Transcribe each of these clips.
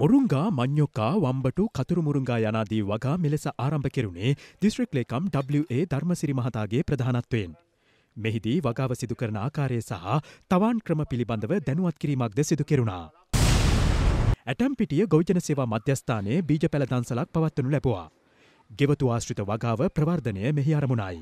මුරුංගා මං්ඥොක්කා වම්බටු කතුරු මුරුංගා යනාදී වගා මෙලෙස ආරම්භ කෙරුණේ දිස්ත්‍රික් ලේකම් WA ධර්මසිරි මහතාගේ ප්‍රධානත්වයෙන්. මෙහිදී වගාව සිදු කරන ආකාරය සහ තවාන් ක්‍රම පිළිබඳව දැනුවත් කිරීමක්ද සිදු කෙරුණා. ඇටම්පිටිය ගෞජන සේවා මධ්‍යස්ථානයේ බීජ පැළ දන්සලක් පවත්වනු ලැබවා. ගෙවතු ආශ්‍රිත වගාව ප්‍රවර්ධනය මෙහි අරමුණයි.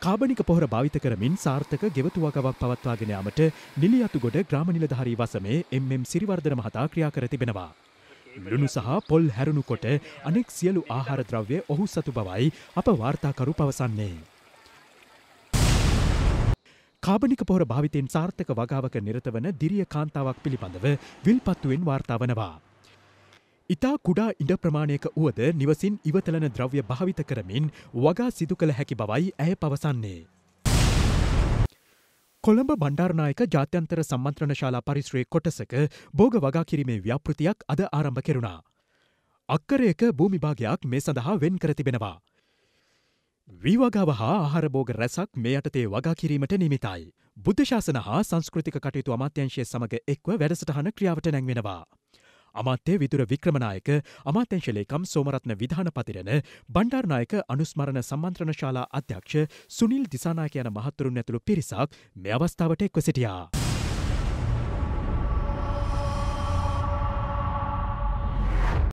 කාබනික පොහොර භාවිත කරමින් සාර්ථක ගෙවතුවගවක් පවත්වාගෙන යාමට නිලියතුගොඩ ග්‍රාම නිලධාරී වසමේ එම්.එම්. සිරිවර්ධන මහතා ක්‍රියා කර තිබෙනවා. ලුණු සහ පොල් හැරුණු කොට අනෙක් සියලු ආහාර ද්‍රව්‍ය ඔහු සතු බවයි අප වාර්තාකරු පවසන්නේ. කාබනික පොහොර භාවිතයෙන් සාර්ථක වගාවක නිරත වන දිරිය කාන්තාවක් පිළිබඳව විල්පත්තුවෙන් වාර්තාවනවා. ඉතා කුඩා ඉඩ ප්‍රමාණයක වුවද නිවසින් ඉවතලන ද්‍රව්‍ය භාවිත කරමින් වගා සිදු කළ හැකි බවයි ඇය පවසන්නේ. කොළඹ බණ්ඩාරනායක ජාත්‍යන්තර සම්මන්ත්‍රණ ශාලා පරිශ්‍රයේ කොටසක බෝග වගා කිරීමේ ව්‍යාපෘතියක් අද ආරම්භ කෙරුණා. අක්කරයක භූමිභාගයක් මේ සඳහා වෙන් කර තිබෙනවා. වීවගාව හා ආහරබෝග රැසක් මේ යටතේ වගා කිරීමට නිමිතයි. බුද්ධශාසන හා සංස්කෘතික කටයුතු අමාත්‍යංශය සමඟ එක්ව වැඩසටහන ක්‍රියාවට නැංවෙනවා. අමාත්‍ය විදුර වික්‍රමනායක අමාත්‍යංශලේකම් සෝමරත්න විධාන පතිරණ බණ්ඩාරනායක අනුස්මරණ සම්මන්ත්‍රණ ශාලා අධ්‍යක්ෂ සුනිල් දිසානායක යන මහත්තුරුන් ඇතුළු පිරිසක් මේ අවස්ථාවට එක්ව සිටියා.